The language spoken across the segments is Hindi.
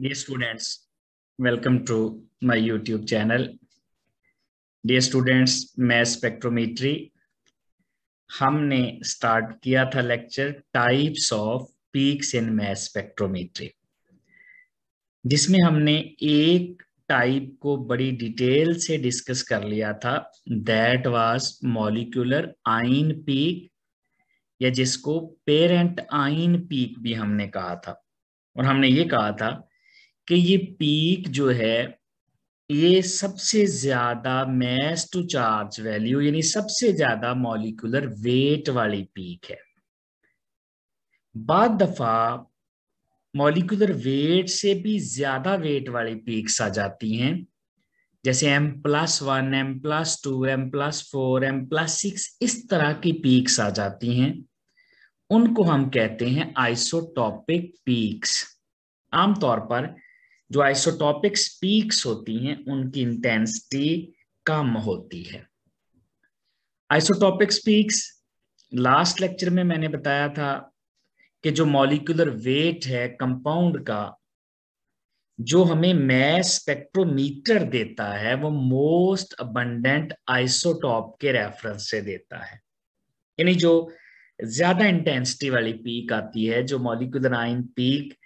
Dear students, welcome to my YouTube channel. Dear students, mass spectrometry हमने स्टार्ट किया था lecture types of peaks in mass spectrometry जिसमें हमने एक टाइप को बड़ी डिटेल से डिस्कस कर लिया था that was molecular ion peak या जिसको पेरेंट आइन पीक भी हमने कहा था और हमने ये कहा था कि ये पीक जो है ये सबसे ज्यादा मैस टू चार्ज वैल्यू यानी सबसे ज्यादा मॉलिकुलर वेट वाली पीक है बाद दफा मॉलिकुलर वेट से भी ज्यादा वेट वाली पीक्स आ जाती हैं जैसे M plus one M plus two M plus four M plus six इस तरह की पीक्स आ जाती हैं उनको हम कहते हैं आइसोटॉपिक पीक्स आमतौर पर जो आइसोटॉपिक स्पीक्स होती हैं उनकी इंटेंसिटी कम होती है आइसोटॉपिक स्पीक्स लास्ट लेक्चर में मैंने बताया था कि जो मॉलिकुलर वेट है कंपाउंड का जो हमें मैस स्पेक्ट्रोमीटर देता है वो मोस्ट अबंडेंट आइसोटॉप के रेफरेंस से देता है यानी जो ज्यादा इंटेंसिटी वाली पीक आती है जो मॉलिकुलर आइन पीक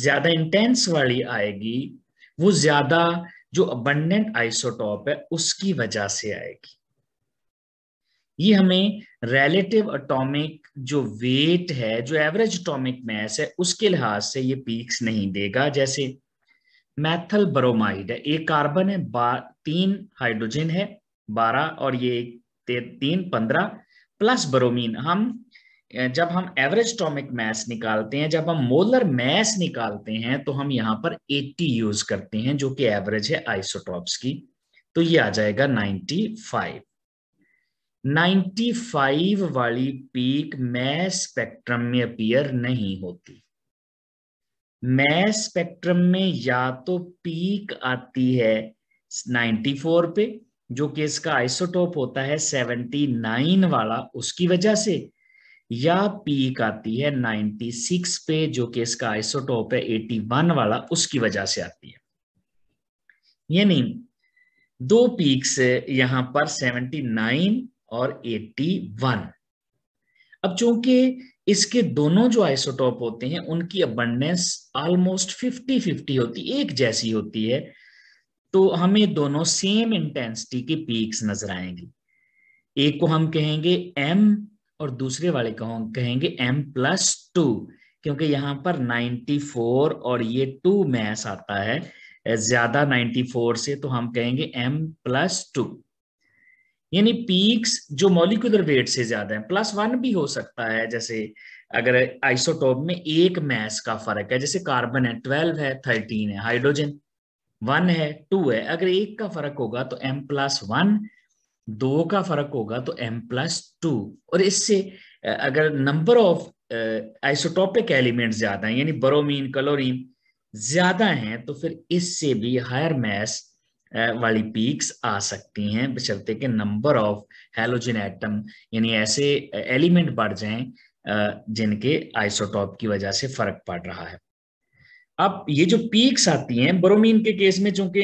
ज्यादा इंटेंस वाली आएगी वो ज्यादा जो अबंडेंट आइसोटॉप है उसकी वजह से आएगी ये हमें रिलेटिव अटोमिक जो वेट है जो एवरेज अटोमिक मैस है उसके लिहाज से ये पीक्स नहीं देगा जैसे मैथल ब्रोमाइड है एक कार्बन है तीन हाइड्रोजन है बारह और ये तीन पंद्रह प्लस ब्रोमीन हम जब हम एवरेज टॉमिक मैस निकालते हैं जब हम मोलर मैस निकालते हैं तो हम यहां पर 80 यूज करते हैं जो कि एवरेज है आइसोटॉप्स की तो ये आ जाएगा 95 95 वाली पीक मैस स्पेक्ट्रम में अपीयर नहीं होती मैस स्पेक्ट्रम में या तो पीक आती है 94 पे जो कि इसका आइसोटॉप होता है 79 वाला उसकी वजह से या पीक आती है 96 पे जो कि इसका आइसोटोप है 81 वाला उसकी वजह से आती है यानी दो पीक से यहां पर 79 और 81 अब चूंकि इसके दोनों जो आइसोटोप होते हैं उनकी अबंडेंस ऑलमोस्ट 50 50 होती एक जैसी होती है तो हमें दोनों सेम इंटेंसिटी के पीक्स नजर आएंगी एक को हम कहेंगे एम और दूसरे वाले कहेंगे एम प्लस टू क्योंकि यहां पर 94 और ये टू मैस आता है ज्यादा 94 से तो हम कहेंगे m प्लस टू यानी पीक्स जो मॉलिकुलर वेट से ज्यादा है प्लस वन भी हो सकता है जैसे अगर आइसोटोप में एक मैस का फर्क है जैसे कार्बन है ट्वेल्व है थर्टीन है हाइड्रोजन वन है टू है अगर एक का फर्क होगा तो एम प्लस वन दो का फर्क होगा तो एम प्लस टू और इससे अगर नंबर ऑफ आइसोटॉपिक एलिमेंट ज्यादा है यानी बरोमीन कलोरीन ज्यादा हैं तो फिर इससे भी हायर मैस वाली पीक्स आ सकती हैं बशर्ते के नंबर ऑफ हेलोजिन एटम यानी ऐसे एलिमेंट बढ़ जाए जिनके आइसोटॉप की वजह से फर्क पड़ रहा है अब ये जो पीक्स आती हैं ब्रोमीन के केस में चूंकि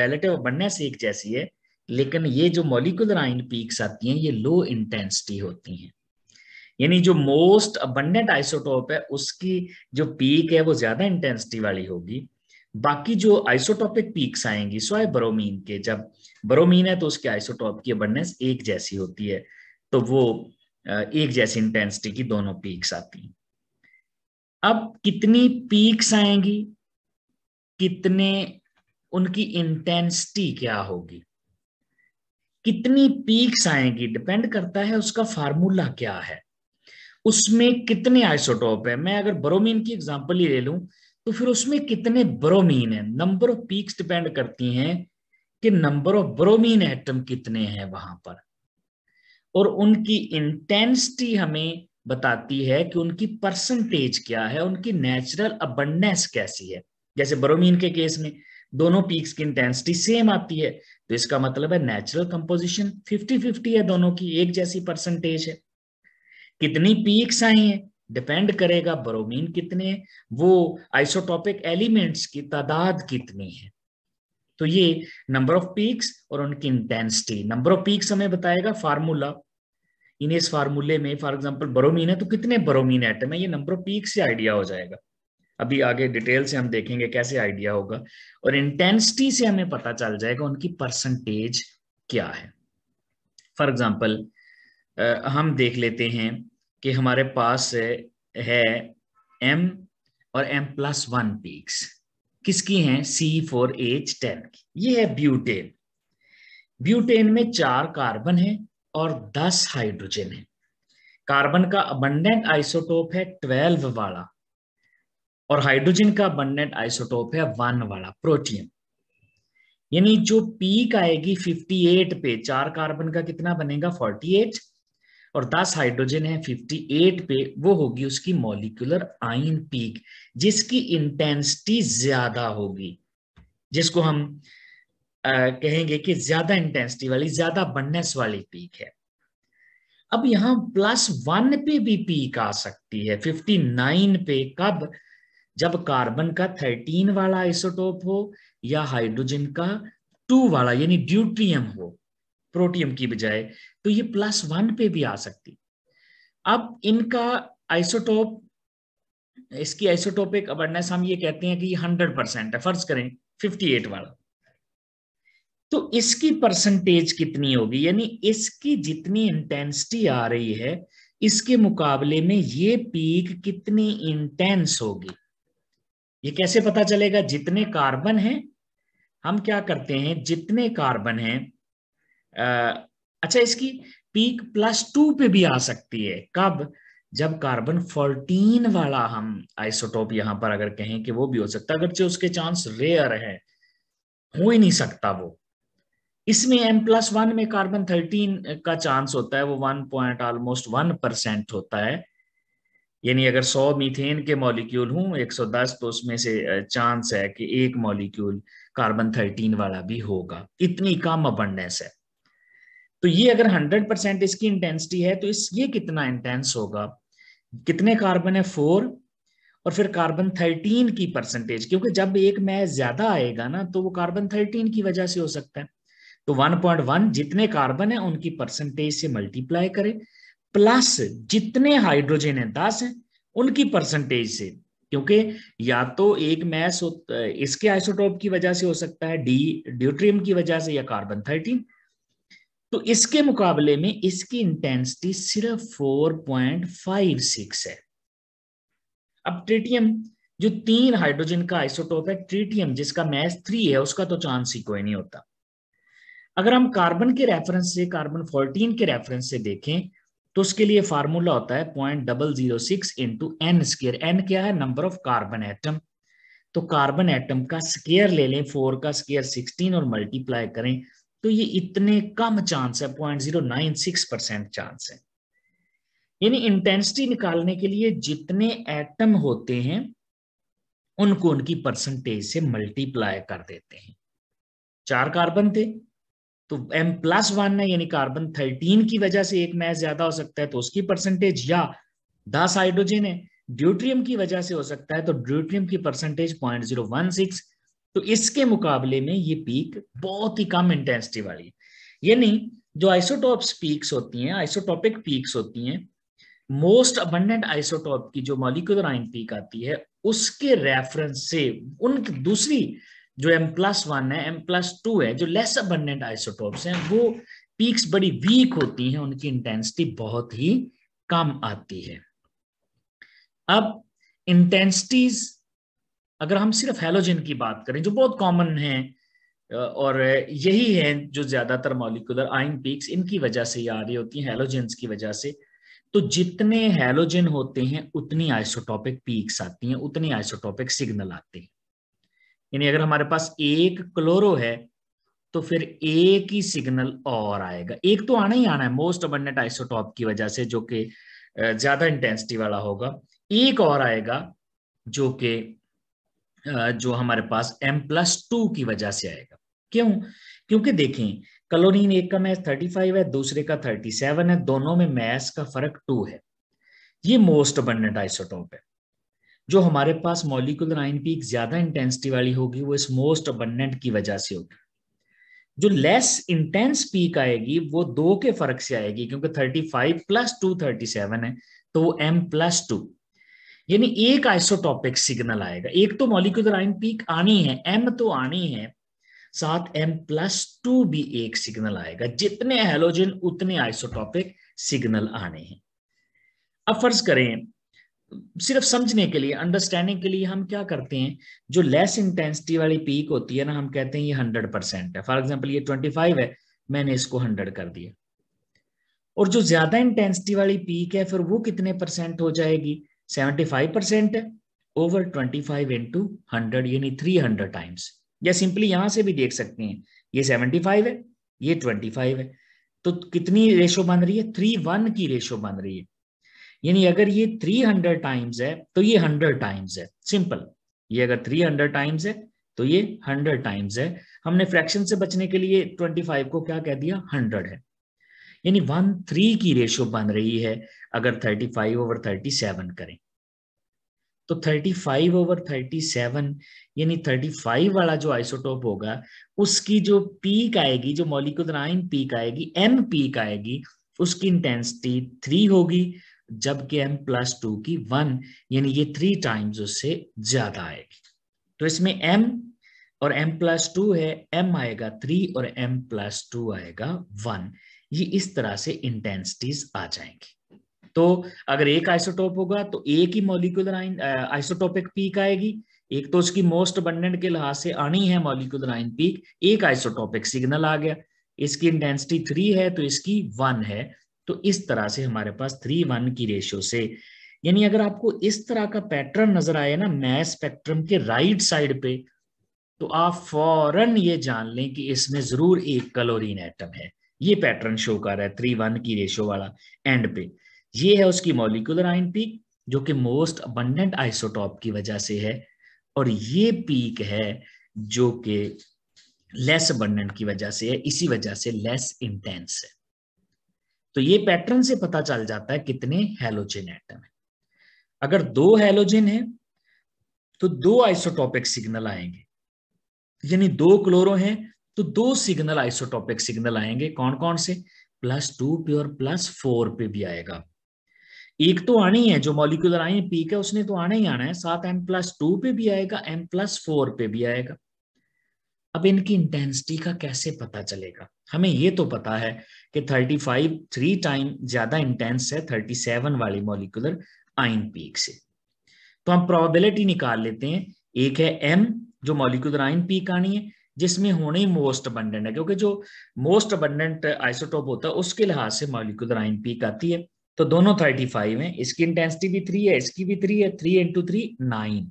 रिलेटिव बनने से एक जैसी है लेकिन ये जो मोलिकुलर आइन पीक्स आती हैं ये लो इंटेंसिटी होती हैं यानी जो मोस्ट अबंडेंट आइसोटोप है उसकी जो पीक है वो ज्यादा इंटेंसिटी वाली होगी बाकी जो आइसोटॉपिक पीक्स आएंगी सोए ब्रोमीन के जब ब्रोमीन है तो उसके आइसोटॉप की अबंडेंस एक जैसी होती है तो वो एक जैसी इंटेंसिटी की दोनों पीक्स आती हैं अब कितनी पीक्स आएंगी कितने उनकी इंटेंसिटी क्या होगी कितनी पीक्स आएंगी डिपेंड करता है उसका फार्मूला क्या है उसमें कितने आइसोटोप है मैं अगर ब्रोमीन की एग्जांपल ही ले लूं तो फिर उसमें कितने ब्रोमीन है नंबर ऑफ पीक्स डिपेंड करती हैं कि नंबर ऑफ ब्रोमीन एटम कितने हैं वहां पर और उनकी इंटेंसिटी हमें बताती है कि उनकी परसेंटेज क्या है उनकी नेचुरल अबंडेंस कैसी है जैसे ब्रोमीन के केस में दोनों पीक्स की इंटेंसिटी सेम आती है तो इसका मतलब है नेचुरल कंपोजिशन फिफ्टी फिफ्टी है दोनों की एक जैसी परसेंटेज है कितनी पीक्स आई है डिपेंड करेगा ब्रोमीन कितने वो आइसोटॉपिक एलिमेंट्स की तादाद कितनी है तो ये नंबर ऑफ पीक्स और उनकी इंटेंसिटी नंबर ऑफ पीक्स हमें बताएगा फार्मूला इन इस फार्मूले में फॉर एग्जांपल बरोमीन है तो कितने बरोमीन एटम है ये नंबर ऑफ पीक से आइडिया हो जाएगा अभी आगे डिटेल से हम देखेंगे कैसे आइडिया होगा और इंटेंसिटी से हमें पता चल जाएगा उनकी परसेंटेज क्या है फॉर एग्जाम्पल हम देख लेते हैं कि हमारे पास है एम और एम प्लस वन पीक्स किसकी हैं सी फोर एच टेन की ये है ब्यूटेन ब्यूटेन में चार कार्बन है और दस हाइड्रोजन है कार्बन का अबंडेंट आइसोटोप है ट्वेल्व वाला और हाइड्रोजन का बननेट आइसोटोप है वन वाला प्रोटीन यानी जो पीक आएगी 58 पे चार कार्बन का कितना बनेगा 48 और 10 हाइड्रोजन है 58 पे वो होगी उसकी मॉलिकुलर आइन पीक जिसकी इंटेंसिटी ज्यादा होगी जिसको हम आ, कहेंगे कि ज्यादा इंटेंसिटी वाली ज्यादा बननेस वाली पीक है अब यहां प्लस वन पे भी पीक आ सकती है 59 पे कब जब कार्बन का थर्टीन वाला आइसोटोप हो या हाइड्रोजन का टू वाला यानी ड्यूट्रियम हो प्रोटियम की बजाय तो ये प्लस वन पे भी आ सकती अब इनका आइसोटोप इसकी आइसोटोपिक अवेयरनेस हम ये कहते हैं कि ये हंड्रेड परसेंट है फर्ज करें फिफ्टी एट वाला तो इसकी परसेंटेज कितनी होगी यानी इसकी जितनी इंटेंसिटी आ रही है इसके मुकाबले में ये पीक कितनी इंटेंस होगी ये कैसे पता चलेगा जितने कार्बन हैं हम क्या करते हैं जितने कार्बन हैं अच्छा इसकी पीक प्लस टू पे भी आ सकती है कब जब कार्बन फोर्टीन वाला हम आइसोटोप यहां पर अगर कहें कि वो भी हो सकता है अगरचे उसके चांस रेयर है हो ही नहीं सकता वो इसमें एम प्लस वन में कार्बन थर्टीन का चांस होता है वो one point almost one percent होता है यानी अगर 100 मीथेन के मॉलिक्यूल हूँ 110 तो उसमें से चांस है कि एक मॉलिक्यूल कार्बन 13 वाला भी होगा इतनी कम अबंडेंस है तो ये अगर 100 परसेंट इसकी इंटेंसिटी है तो इस ये कितना इंटेंस होगा कितने कार्बन है फोर और फिर कार्बन 13 की परसेंटेज क्योंकि जब एक मैच ज्यादा आएगा ना तो वो कार्बन 13 की वजह से हो सकता है तो 1.1 जितने कार्बन है उनकी परसेंटेज से मल्टीप्लाई करें प्लस जितने हाइड्रोजन है दस उनकी परसेंटेज से क्योंकि या तो एक मैस इसके आइसोटोप की वजह से हो सकता है डी ड्यूट्रियम की वजह से या कार्बन थर्टीन तो इसके मुकाबले में इसकी इंटेंसिटी सिर्फ 4.56 है अब ट्रिटियम जो तीन हाइड्रोजन का आइसोटोप है ट्रिटियम जिसका मैस थ्री है उसका तो चांस ही कोई नहीं होता अगर हम कार्बन के रेफरेंस से कार्बन 14 के रेफरेंस से देखें तो उसके लिए फार्मूला होता है point double zero six into n square n क्या है नंबर ऑफ कार्बन एटम तो कार्बन एटम का स्केयर ले लें फोर का स्केयर सिक्सटीन और मल्टीप्लाई करें तो ये इतने कम चांस है point zero nine six percent chance है यानी इंटेंसिटी निकालने के लिए जितने एटम होते हैं उनको उनकी परसेंटेज से मल्टीप्लाई कर देते हैं चार कार्बन थे तो एम प्लस वन है यानी कार्बन थर्टीन की वजह से एक मैच ज्यादा हो सकता है तो उसकी परसेंटेज या दस हाइड्रोजन है ड्यूट्रियम की वजह से हो सकता है तो ड्यूट्रियम की percentage point zero one six तो इसके मुकाबले में ये पीक बहुत ही कम इंटेंसिटी वाली यानी जो आइसोटॉप पीक्स होती हैं आइसोटॉपिक पीक्स होती हैं मोस्ट अबंडेंट आइसोटॉप की जो मॉलिकुलर आइन पीक आती है उसके रेफरेंस से उन दूसरी जो एम प्लस वन है एम प्लस टू है जो लेस अबंडेंट आइसोटोप्स हैं वो पीक्स बड़ी वीक होती हैं उनकी इंटेंसिटी बहुत ही कम आती है अब इंटेंसिटीज अगर हम सिर्फ हेलोजन की बात करें जो बहुत कॉमन है और यही है जो ज्यादातर मॉलिकुलर आइन पीक्स इनकी वजह से ये आ रही होती हैं हेलोजेंस की वजह से तो जितने हेलोजन होते हैं उतनी आइसोटॉपिक पीक्स आती हैं उतनी आइसोटॉपिक सिग्नल आते हैं यानी अगर हमारे पास एक क्लोरो है तो फिर एक ही सिग्नल और आएगा एक तो आना ही आना है मोस्ट अबंडेंट आइसोटॉप की वजह से जो कि ज्यादा इंटेंसिटी वाला होगा एक और आएगा जो कि जो हमारे पास एम प्लस टू की वजह से आएगा क्यों क्योंकि देखें कलोरिन एक का मैस 35 है दूसरे का 37 है दोनों में मैस का फर्क टू है ये मोस्ट अबंडेंट आइसोटॉप है जो हमारे पास मॉलिकुलर आयन पीक ज्यादा इंटेंसिटी वाली होगी वो इस मोस्ट अबंडेंट की वजह से होगी जो लेस इंटेंस पीक आएगी वो दो के फर्क से आएगी क्योंकि 35 प्लस टू थर्टी सेवन है तो वो एम प्लस टू यानी एक आइसोटॉपिक सिग्नल आएगा एक तो मॉलिकुलर आयन पीक आनी है एम तो आनी है साथ एम प्लस टू भी एक सिग्नल आएगा जितने हेलोजन उतने आइसोटॉपिक सिग्नल आने हैं अब फर्ज करें सिर्फ समझने के लिए अंडरस्टैंडिंग के लिए हम क्या करते हैं जो लेस इंटेंसिटी वाली पीक होती है ना हम कहते हैं ये हंड्रेड परसेंट है फॉर एग्जाम्पल ये ट्वेंटी फाइव है मैंने इसको हंड्रेड कर दिया और जो ज्यादा इंटेंसिटी वाली पीक है फिर वो कितने परसेंट हो जाएगी seventy five percent over twenty five into hundred यानी थ्री हंड्रेड टाइम्स या सिंपली यहां से भी देख सकते हैं ये सेवेंटी फाइव है ये ट्वेंटी फाइव है तो कितनी रेशो बन रही है थ्री वन की रेशो बन रही है यानी अगर ये 300 टाइम्स है तो ये 100 टाइम्स है सिंपल ये अगर 300 टाइम्स है तो ये 100 टाइम्स है हमने फ्रैक्शन से बचने के लिए 25 को क्या कह दिया 100 है यानी वन थ्री की रेशियो बन रही है अगर 35 ओवर 37 करें तो 35 ओवर 37 यानी 35 वाला जो आइसोटोप होगा उसकी जो पीक आएगी जो आइन पीक आएगी एम पीक आएगी उसकी इंटेंसिटी थ्री होगी जबकि एम प्लस टू की वन यानी ये थ्री टाइम्स उससे ज्यादा आएगी तो इसमें एम और एम प्लस टू है एम आएगा थ्री और एम प्लस टू आएगा वन ये इस तरह से इंटेंसिटीज आ जाएंगी तो अगर एक आइसोटोप होगा तो एक ही मॉलिकुलर आइसोटोपिक पीक आएगी एक तो उसकी मोस्ट अबंडेंट के लिहाज से आनी है मॉलिकुलर आइन पीक एक आइसोटोपिक सिग्नल आ गया इसकी इंटेंसिटी थ्री है तो इसकी वन है तो इस तरह से हमारे पास थ्री वन की रेशियो से यानी अगर आपको इस तरह का पैटर्न नजर आए ना मैथ स्पेक्ट्रम के राइट साइड पे तो आप फौरन ये जान लें कि इसमें जरूर एक कलोरिन एटम है ये पैटर्न शो कर रहा है थ्री वन की रेशियो वाला एंड पे ये है उसकी मोलिकुलर आइन पीक जो कि मोस्ट अबंडेंट आइसोटॉप की वजह से है और ये पीक है जो कि लेस अबंडेंट की वजह से है इसी वजह से लेस इंटेंस है तो ये पैटर्न से पता चल जाता है कितने हेलोजन एटम है अगर दो हेलोजन है तो दो आइसोटॉपिक सिग्नल आएंगे यानी दो क्लोरो हैं तो दो सिग्नल आइसोटॉपिक सिग्नल आएंगे कौन कौन से प्लस टू पे और प्लस फोर पे भी आएगा एक तो ही है जो मॉलिक्यूलर आई पीक है उसने तो आना ही आना है साथ एम प्लस टू पे भी आएगा एम प्लस फोर पे भी आएगा अब इनकी इंटेंसिटी का कैसे पता चलेगा हमें ये तो पता है कि 35 थ्री टाइम ज्यादा इंटेंस है 37 वाली मॉलिकुलर आइन पीक से तो हम प्रोबेबिलिटी निकाल लेते हैं एक है एम जो मॉलिकुलर आइन पीक आनी है जिसमें होने ही मोस्ट अबंडेंट है क्योंकि जो मोस्ट अबंडेंट आइसोटोप होता है उसके लिहाज से मॉलिकुलर आइन पीक आती है तो दोनों फाइव है इसकी इंटेंसिटी भी थ्री है इसकी भी थ्री है थ्री इंटू थ्री नाइन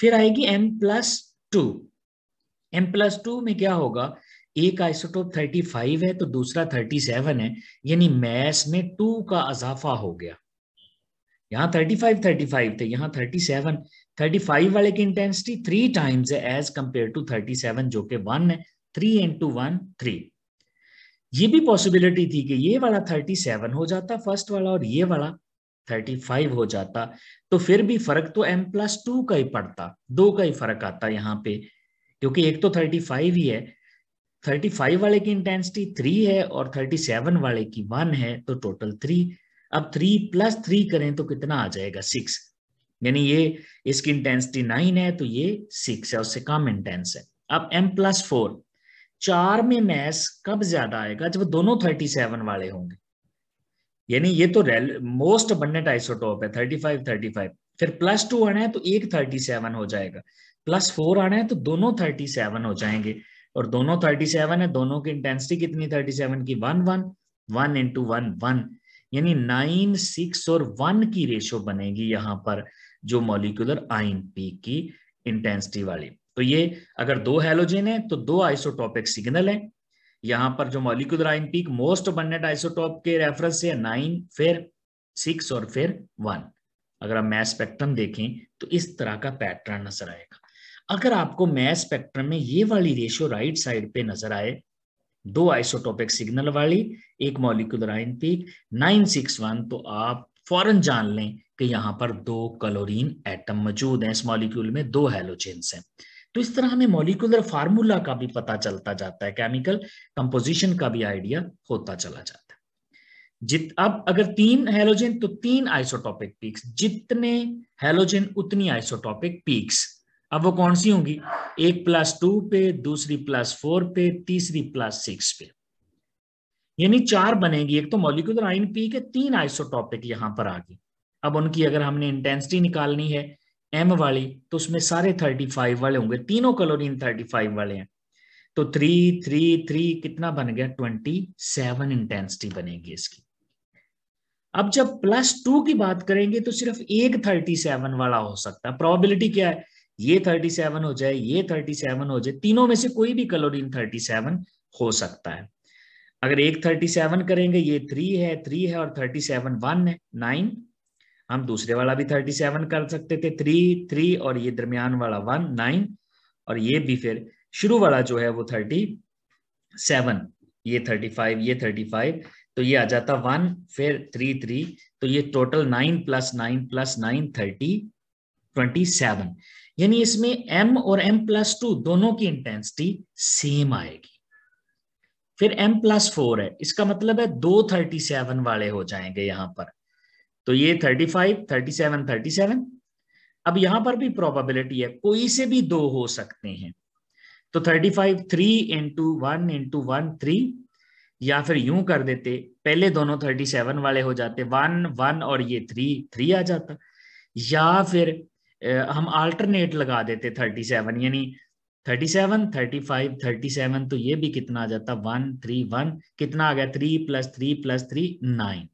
फिर आएगी M plus two M plus two में क्या होगा एक आइसोटोप 35 है तो दूसरा 37 है यानी मैस में टू का अजाफा हो गया यहाँ 35 35 थे यहाँ 37 35 वाले की इंटेंसिटी थ्री टाइम्स है एज कंपेयर टू 37 जो कि वन है थ्री इंटू वन थ्री ये भी पॉसिबिलिटी थी कि ये वाला 37 हो जाता फर्स्ट वाला और ये वाला 35 हो जाता तो फिर भी फर्क तो m प्लस टू का ही पड़ता दो का ही फर्क आता यहाँ पे क्योंकि एक तो 35 ही है 35 वाले की इंटेंसिटी थ्री है और 37 वाले की वन है तो टोटल थ्री अब थ्री प्लस थ्री करें तो कितना आ जाएगा सिक्स यानी ये इसकी इंटेंसिटी नाइन है तो ये सिक्स है उससे कम इंटेंस है अब एम प्लस फोर चार में मैस कब ज्यादा आएगा जब दोनों थर्टी सेवन वाले होंगे यानी ये तो मोस्ट बनने आइसोटोप है थर्टी फाइव थर्टी फाइव फिर प्लस टू आना है तो एक थर्टी सेवन हो जाएगा प्लस फोर आ रहे हैं तो दोनों थर्टी सेवन हो जाएंगे और दोनों थर्टी सेवन है दोनों की इंटेंसिटी कितनी थर्टी सेवन की one one one into one one यानी नाइन सिक्स और वन की रेशियो बनेगी यहां पर जो मॉलिकुलर आइन पी की इंटेंसिटी वाली तो ये अगर दो हेलोजेन है तो दो आइसोटॉपिक सिग्नल है यहां पर जो molecular ion peak most abundant isotope के रेफरेंस से नाइन फिर सिक्स और फिर वन अगर हम मैथ स्पेक्ट्रम देखें तो इस तरह का पैटर्न नजर आएगा अगर आपको मैस स्पेक्ट्रम में ये वाली रेशियो राइट साइड पे नजर आए दो आइसोटोपिक सिग्नल वाली एक मॉलिकुलर आयन पीक 961 तो आप फौरन जान लें कि यहां पर दो क्लोरीन एटम मौजूद हैं इस मॉलिक्यूल में दो हेलोचेन्स हैं तो इस तरह हमें मॉलिकुलर फार्मूला का भी पता चलता जाता है केमिकल कंपोजिशन का भी आइडिया होता चला जाता है जित अब अगर तीन हेलोजन तो तीन आइसोटॉपिक पीक्स जितने हेलोजन उतनी आइसोटॉपिक पीक्स अब वो कौन सी होंगी एक प्लस टू पे दूसरी प्लस फोर पे तीसरी प्लस सिक्स पे यानी चार बनेगी एक तो मॉलिकुलर आइन पी के तीन आइसोटॉपिक यहां पर आ गई अब उनकी अगर हमने इंटेंसिटी निकालनी है एम वाली तो उसमें सारे थर्टी फाइव वाले होंगे तीनों कलोरीन थर्टी फाइव वाले हैं तो थ्री थ्री थ्री कितना बन गया ट्वेंटी सेवन इंटेंसिटी बनेगी इसकी अब जब प्लस टू की बात करेंगे तो सिर्फ एक थर्टी सेवन वाला हो सकता है प्रोबेबिलिटी क्या है ये 37 हो जाए ये 37 हो जाए तीनों में से कोई भी क्लोरीन 37 हो सकता है अगर एक 37 करेंगे ये थ्री है थ्री है और 37 सेवन वन है नाइन हम दूसरे वाला भी 37 कर सकते थे थ्री थ्री और ये दरमियान वाला वन नाइन और ये भी फिर शुरू वाला जो है वो थर्टी सेवन ये थर्टी फाइव ये थर्टी फाइव तो ये आ जाता वन फिर थ्री थ्री तो ये total nine plus nine plus nine thirty twenty seven यानी इसमें m और m प्लस टू दोनों की इंटेंसिटी सेम आएगी फिर m प्लस फोर है इसका मतलब है दो थर्टी सेवन वाले हो जाएंगे यहां पर तो ये thirty five thirty seven thirty seven अब यहां पर भी प्रोबेबिलिटी है कोई से भी दो हो सकते हैं तो thirty five three into one into one three या फिर यूं कर देते पहले दोनों थर्टी सेवन वाले हो जाते वन वन और ये थ्री थ्री आ जाता या फिर हम अल्टरनेट लगा देते थर्टी सेवन यानी thirty seven thirty five thirty seven तो ये भी कितना आ जाता वन थ्री वन कितना आ गया three plus three plus three nine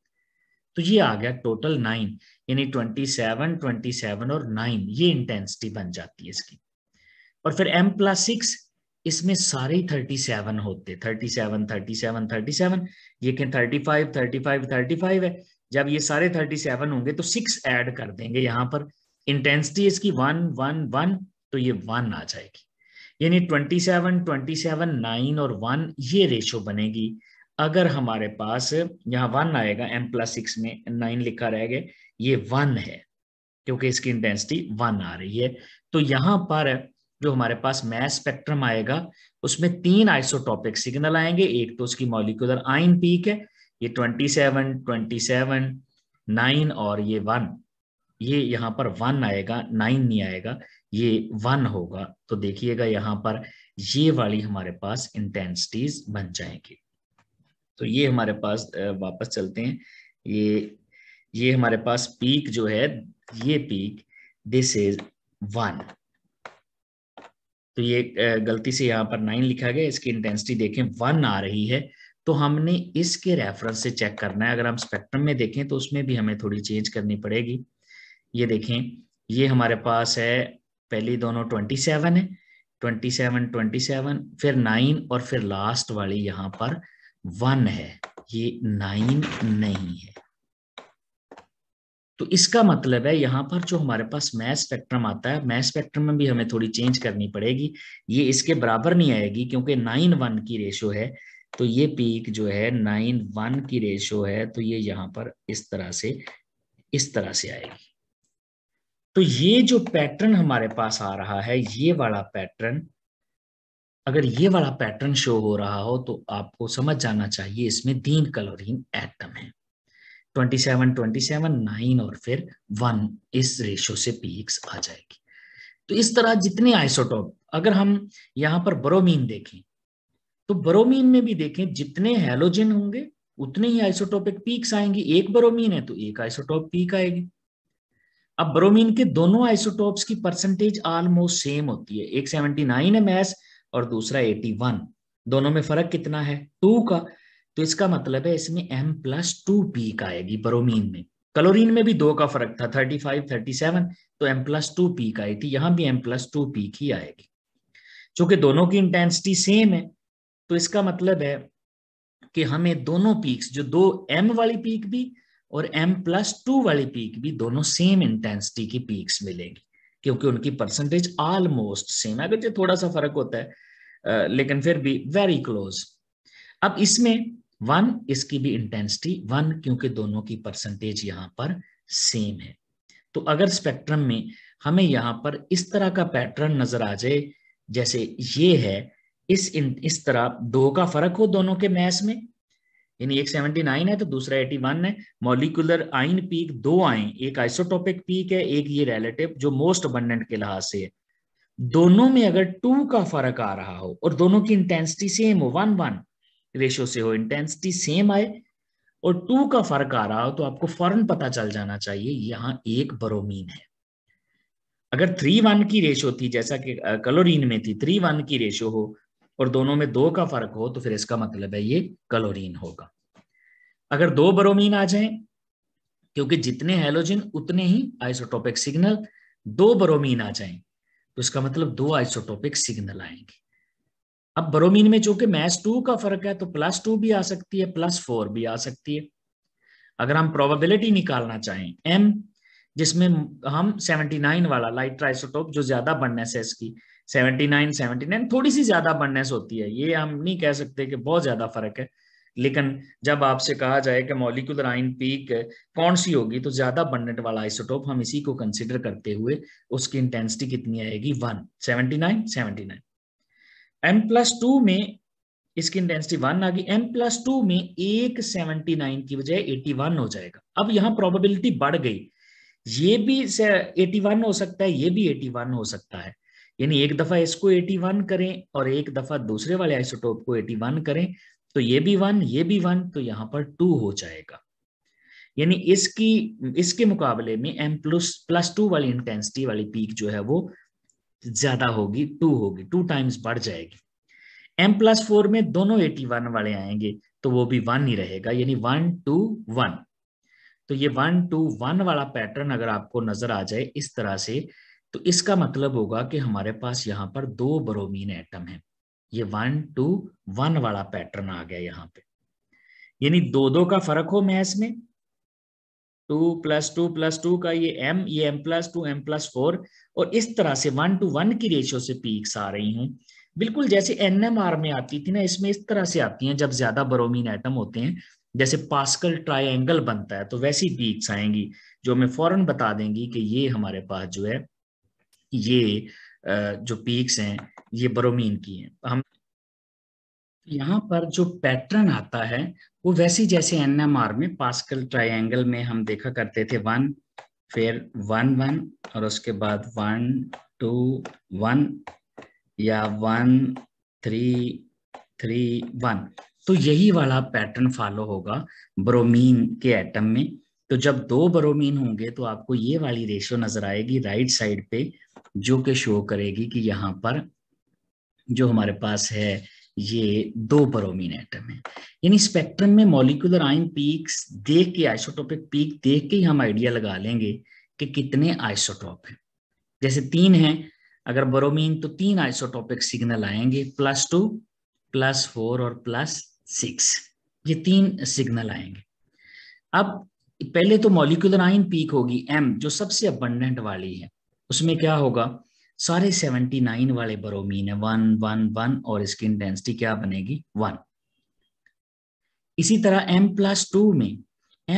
तो ये आ गया टोटल नाइन यानी ट्वेंटी सेवन ट्वेंटी सेवन और नाइन ये इंटेंसिटी बन जाती है इसकी और फिर एम प्लस सिक्स इसमें सारे थर्टी सेवन होते thirty seven thirty seven thirty seven ये कहें thirty five thirty five thirty five है जब ये सारे थर्टी सेवन होंगे तो सिक्स ऐड कर देंगे यहां पर इंटेंसिटी इसकी वन वन वन तो ये वन आ जाएगी यानी twenty seven twenty seven nine और वन ये रेशो बनेगी अगर हमारे पास यहाँ वन आएगा एम प्लस सिक्स में नाइन लिखा रहेगा ये वन है क्योंकि इसकी इंटेंसिटी वन आ रही है तो यहां पर जो हमारे पास मैथ स्पेक्ट्रम आएगा उसमें तीन आइसोटॉपिक सिग्नल आएंगे एक तो उसकी मॉलिकुलर आइन पीक है ये twenty seven twenty seven nine और ये वन ये यहाँ पर वन आएगा नाइन नहीं आएगा ये वन होगा तो देखिएगा यहाँ पर ये वाली हमारे पास इंटेंसिटीज बन जाएंगी तो ये हमारे पास वापस चलते हैं ये ये हमारे पास पीक जो है ये पीक दिस इज वन तो ये गलती से यहाँ पर नाइन लिखा गया इसकी इंटेंसिटी देखें वन आ रही है तो हमने इसके रेफरेंस से चेक करना है अगर हम स्पेक्ट्रम में देखें तो उसमें भी हमें थोड़ी चेंज करनी पड़ेगी ये देखें ये हमारे पास है पहली दोनों ट्वेंटी सेवन है ट्वेंटी सेवन ट्वेंटी सेवन फिर नाइन और फिर लास्ट वाली यहाँ पर वन है ये नाइन नहीं है तो इसका मतलब है यहां पर जो हमारे पास मैथ स्पेक्ट्रम आता है मैथ स्पेक्ट्रम में भी हमें थोड़ी चेंज करनी पड़ेगी ये इसके बराबर नहीं आएगी क्योंकि नाइन वन की रेशो है तो ये पीक जो है नाइन वन की रेशो है तो ये यहाँ पर इस तरह से इस तरह से आएगी तो ये जो पैटर्न हमारे पास आ रहा है ये वाला पैटर्न अगर ये वाला पैटर्न शो हो रहा हो तो आपको समझ जाना चाहिए इसमें तीन कलोरीन एटम है 27, 27, 9 और फिर 1 इस रेशो से पीक्स आ जाएगी तो इस तरह जितने आइसोटोप अगर हम यहां पर बरोमीन देखें तो बरोमीन में भी देखें जितने हेलोजिन होंगे उतने ही आइसोटोपिक पीक्स आएंगे एक बरोमीन है तो एक आइसोटोप पीक आएगी अब ब्रोमीन के दोनों आइसोटोप्स की परसेंटेज ऑलमोस्ट सेम होती है एक सेवनटी नाइन एम एस और दूसरा एटी वन दोनों में फर्क कितना है टू का तो इसका मतलब है इसमें एम प्लस टू पी का आएगी ब्रोमीन में क्लोरीन में भी दो का फर्क था थर्टी फाइव थर्टी सेवन तो M plus two peak आई थी यहां भी एम प्लस टू पी की आएगी चूंकि दोनों की इंटेंसिटी सेम है तो इसका मतलब है कि हमें दोनों पीक्स जो दो एम वाली पीक भी और एम प्लस टू वाली पीक भी दोनों सेम इंटेंसिटी की पीक्स मिलेंगी क्योंकि उनकी परसेंटेज ऑलमोस्ट सेम है अगर जो थोड़ा सा फर्क होता है लेकिन फिर भी वेरी क्लोज अब इसमें वन इसकी भी इंटेंसिटी वन क्योंकि दोनों की परसेंटेज यहां पर सेम है तो अगर स्पेक्ट्रम में हमें यहां पर इस तरह का पैटर्न नजर आ जाए जैसे ये है इस इस तरह दो का फर्क हो दोनों के मैस में यानी एक सेवेंटी नाइन है तो दूसरा एटी वन है मोलिकुलर आइन पीक दो आए एक आइसोटोपिक पीक है एक ये रेलेटिव जो मोस्ट अबंडेंट के लिहाज से है दोनों में अगर टू का फर्क आ रहा हो और दोनों की इंटेंसिटी सेम हो वन वन रेशियो से हो इंटेंसिटी सेम आए और टू का फर्क आ रहा हो तो आपको फॉरन पता चल जाना चाहिए यहाँ एक बरोमीन है अगर थ्री वन की रेशियो थी जैसा कि कलोरीन में थी थ्री वन की रेशियो हो और दोनों में दो का फर्क हो तो फिर इसका मतलब है ये कलोरीन होगा अगर दो ब्रोमीन आ जाए क्योंकि जितने हेलोजिन उतने ही आइसोटोपिक सिग्नल दो ब्रोमीन आ जाए तो इसका मतलब दो आइसोटोपिक सिग्नल आएंगे अब ब्रोमीन में चूंकि मैस टू का फर्क है तो प्लस टू भी आ सकती है प्लस फोर भी आ सकती है अगर हम प्रोबेबिलिटी निकालना चाहें एम जिसमें हम 79 वाला लाइट्राइसोटोप जो ज्यादा बनने से इसकी 79 79 थोड़ी सी ज्यादा बननेस होती है ये हम नहीं कह सकते कि बहुत ज्यादा फर्क है लेकिन जब आपसे कहा जाए कि मॉलिकुलर आइन पीक कौन सी होगी तो ज्यादा बननेट वाला आइसोटोप हम इसी को कंसिडर करते हुए उसकी इंटेंसिटी कितनी आएगी one seventy nine seventy nine M plus two में इसकी इंटेंसिटी वन आ गई एम प्लस टू में एक सेवेंटी नाइन की बजाय एटी वन हो जाएगा अब यहाँ प्रोबेबिलिटी बढ़ गई ये भी एटी वन हो सकता है ये भी एटी वन हो सकता है यानी एक दफा इसको 81 करें और एक दफा दूसरे वाले आइसोटोप को 81 करें तो ये भी वन ये भी वन तो यहां पर टू हो जाएगा यानी इसकी इसके मुकाबले में एम प्लस प्लस टू वाली इंटेंसिटी वाली पीक जो है वो ज्यादा होगी टू होगी टू टाइम्स बढ़ जाएगी एम प्लस फोर में दोनों एटी वन वाले आएंगे तो वो भी वन ही रहेगा यानी वन टू वन तो ये वन टू वन वाला पैटर्न अगर आपको नजर आ जाए इस तरह से तो इसका मतलब होगा कि हमारे पास यहाँ पर दो ब्रोमीन एटम हैं ये वन टू वन वाला पैटर्न आ गया यहाँ पे यानी दो दो का फर्क हो मैथ में two plus two plus two का ये एम ये M plus two M plus four और इस तरह से वन टू वन की रेशियो से पीक्स आ रही हूँ बिल्कुल जैसे एन एम आर में आती थी ना इसमें इस तरह से आती हैं जब ज्यादा बरोमीन एटम होते हैं जैसे पास्कल ट्राइंगल बनता है तो वैसी पीक्स आएंगी जो हमें फौरन बता देंगी कि ये हमारे पास जो है ये जो पीक्स हैं ये बरोमीन की हैं हम यहाँ पर जो पैटर्न आता है वो वैसे जैसे एनएमआर में पास्कल ट्रायंगल में हम देखा करते थे वन फिर वन वन और उसके बाद वन टू वन या वन थ्री थ्री वन तो यही वाला पैटर्न फॉलो होगा ब्रोमीन के एटम में तो जब दो ब्रोमीन होंगे तो आपको ये वाली रेशियो नजर आएगी राइट साइड पे जो कि शो करेगी कि यहाँ पर जो हमारे पास है ये दो बरोमीन एटम है यानी स्पेक्ट्रम में मॉलिकुलर आयन पीक्स देख के आइसोटोपिक पीक देख के ही हम आइडिया लगा लेंगे कि कितने आइसोटॉप हैं जैसे तीन हैं अगर बरोमीन तो तीन आइसोटॉपिक सिग्नल आएंगे प्लस टू प्लस फोर और प्लस सिक्स ये तीन सिग्नल आएंगे अब पहले तो मॉलिकुलर आइन पीक होगी एम जो सबसे अबंडेंट वाली है उसमें क्या होगा सारे 79 वाले बरोमीन है वन वन वन और इसकी इंटेंसिटी क्या बनेगी वन इसी तरह m प्लस टू में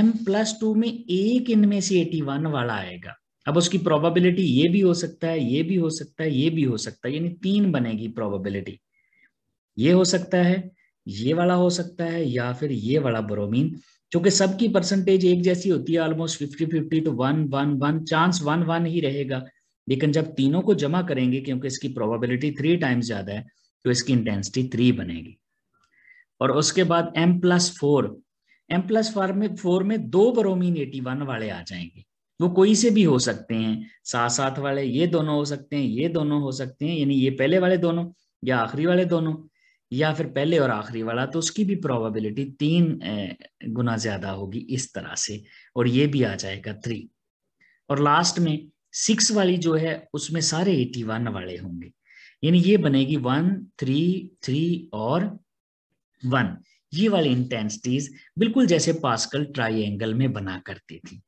m प्लस टू में एक इनमें से 81 वाला आएगा अब उसकी प्रोबेबिलिटी ये भी हो सकता है ये भी हो सकता है ये भी हो सकता है यानी तीन बनेगी प्रोबेबिलिटी ये हो सकता है ये वाला हो सकता है या फिर ये वाला ब्रोमीन क्योंकि सबकी परसेंटेज एक जैसी होती है almost fifty fifty two one one one chance one one ही रहेगा लेकिन जब तीनों को जमा करेंगे क्योंकि इसकी प्रोबेबिलिटी थ्री टाइम्स ज्यादा है तो इसकी इंटेंसिटी थ्री बनेगी और उसके बाद M plus four M plus four में फोर में दो ब्रोमीन एटी वन वाले आ जाएंगे वो कोई से भी हो सकते हैं साथ साथ वाले ये दोनों हो सकते हैं ये दोनों हो सकते हैं यानी ये पहले वाले दोनों या आखिरी वाले दोनों या फिर पहले और आखिरी वाला तो उसकी भी प्रोबेबिलिटी तीन गुना ज्यादा होगी इस तरह से और ये भी आ जाएगा थ्री और लास्ट में सिक्स वाली जो है उसमें सारे एटी वन वाले होंगे यानी ये बनेगी वन थ्री थ्री और वन ये वाली इंटेंसिटीज बिल्कुल जैसे पास्कल ट्राइंगल में बना करती थी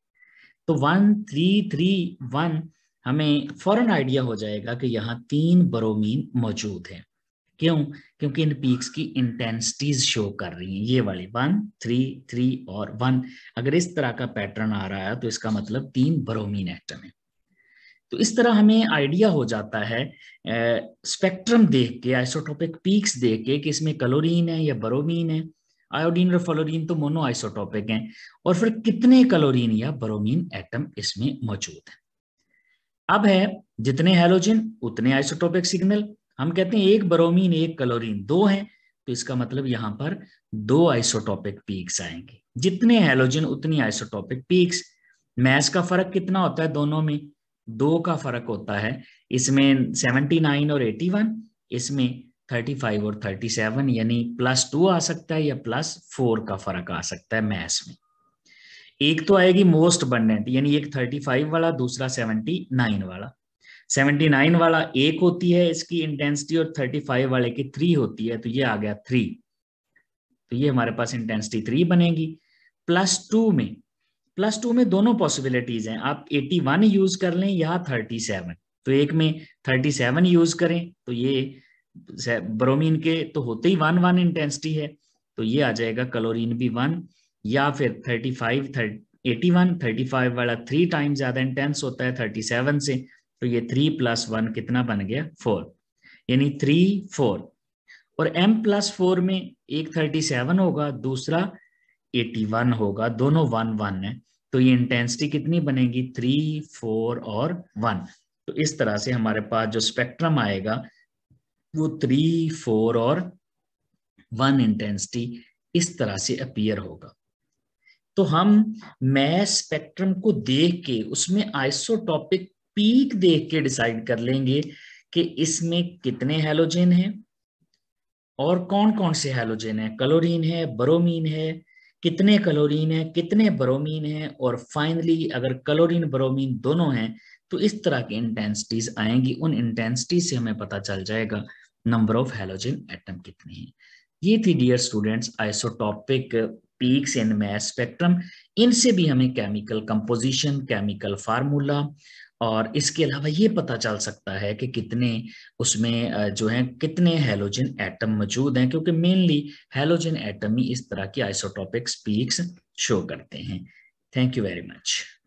तो वन थ्री थ्री वन हमें फॉरन आइडिया हो जाएगा कि यहाँ तीन बरोमीन मौजूद है क्यों क्योंकि इन पीक्स की इंटेंसिटीज शो कर रही हैं ये वाली वन थ्री थ्री और वन अगर इस तरह का पैटर्न आ रहा है तो इसका मतलब तीन बरोमीन एटम है तो इस तरह हमें आइडिया हो जाता है स्पेक्ट्रम देख के आइसोटोपिक पीक्स देख के कि इसमें कलोरीन है या बरोमीन है आयोडीन और फ्लोरीन तो मोनो आइसोटोपिक है और फिर कितने कलोरीन या बरोमीन एटम इसमें मौजूद है अब है जितने हेलोजिन उतने आइसोटोपिक सिग्नल हम कहते हैं एक बरोमीन एक कलोरीन दो हैं तो इसका मतलब यहां पर दो आइसोटोपिक पीक्स आएंगे जितने हेलोजिन उतनी आइसोटोपिक पीक्स मैस का फर्क कितना होता है दोनों में दो का फर्क होता है इसमें सेवनटी नाइन और एटी वन इसमें थर्टी फाइव और थर्टी सेवन यानी प्लस टू आ सकता है या प्लस फोर का फर्क आ सकता है मैथ्स में एक तो आएगी मोस्ट बंडेंट यानी एक थर्टी फाइव वाला दूसरा सेवनटी नाइन वाला सेवनटी नाइन वाला एक होती है इसकी इंटेंसिटी और थर्टी फाइव वाले की थ्री होती है तो ये आ गया थ्री तो ये हमारे पास इंटेंसिटी थ्री बनेगी प्लस टू में प्लस टू में दोनों पॉसिबिलिटीज हैं आप 81 यूज कर लें या 37 तो एक में 37 यूज करें तो ये ब्रोमीन के तो होते ही वन वन इंटेंसिटी है तो ये आ जाएगा क्लोरीन भी वन या फिर 35 81 35 वाला थ्री टाइम ज्यादा इंटेंस होता है 37 से तो ये थ्री प्लस वन कितना बन गया फोर यानी थ्री फोर और एम प्लस फोर में एक सेवन होगा दूसरा 81 होगा दोनों वन वन है तो ये इंटेंसिटी कितनी बनेगी थ्री फोर और वन तो इस तरह से हमारे पास जो स्पेक्ट्रम आएगा वो थ्री फोर और वन इंटेंसिटी इस तरह से अपीयर होगा तो हम मैं स्पेक्ट्रम को देख के उसमें आइसोटॉपिक पीक देख के डिसाइड कर लेंगे कि इसमें कितने हेलोजेन हैं और कौन कौन से हेलोजेन है कलोरीन है बरोमीन है कितने कलोरीन है कितने ब्रोमीन है और फाइनली अगर कलोरीन ब्रोमीन दोनों हैं तो इस तरह की इंटेंसिटीज आएंगी उन इंटेंसिटी से हमें पता चल जाएगा नंबर ऑफ हेलोजन एटम कितने हैं ये थी dear students isotopic peaks in mass spectrum इनसे भी हमें केमिकल कंपोजिशन केमिकल फार्मूला और इसके अलावा ये पता चल सकता है कि कितने उसमें जो है कितने हेलोजन एटम मौजूद हैं क्योंकि मेनली हेलोजन एटम ही इस तरह की आइसोटॉपिक स्पीक्स शो करते हैं थैंक यू वेरी मच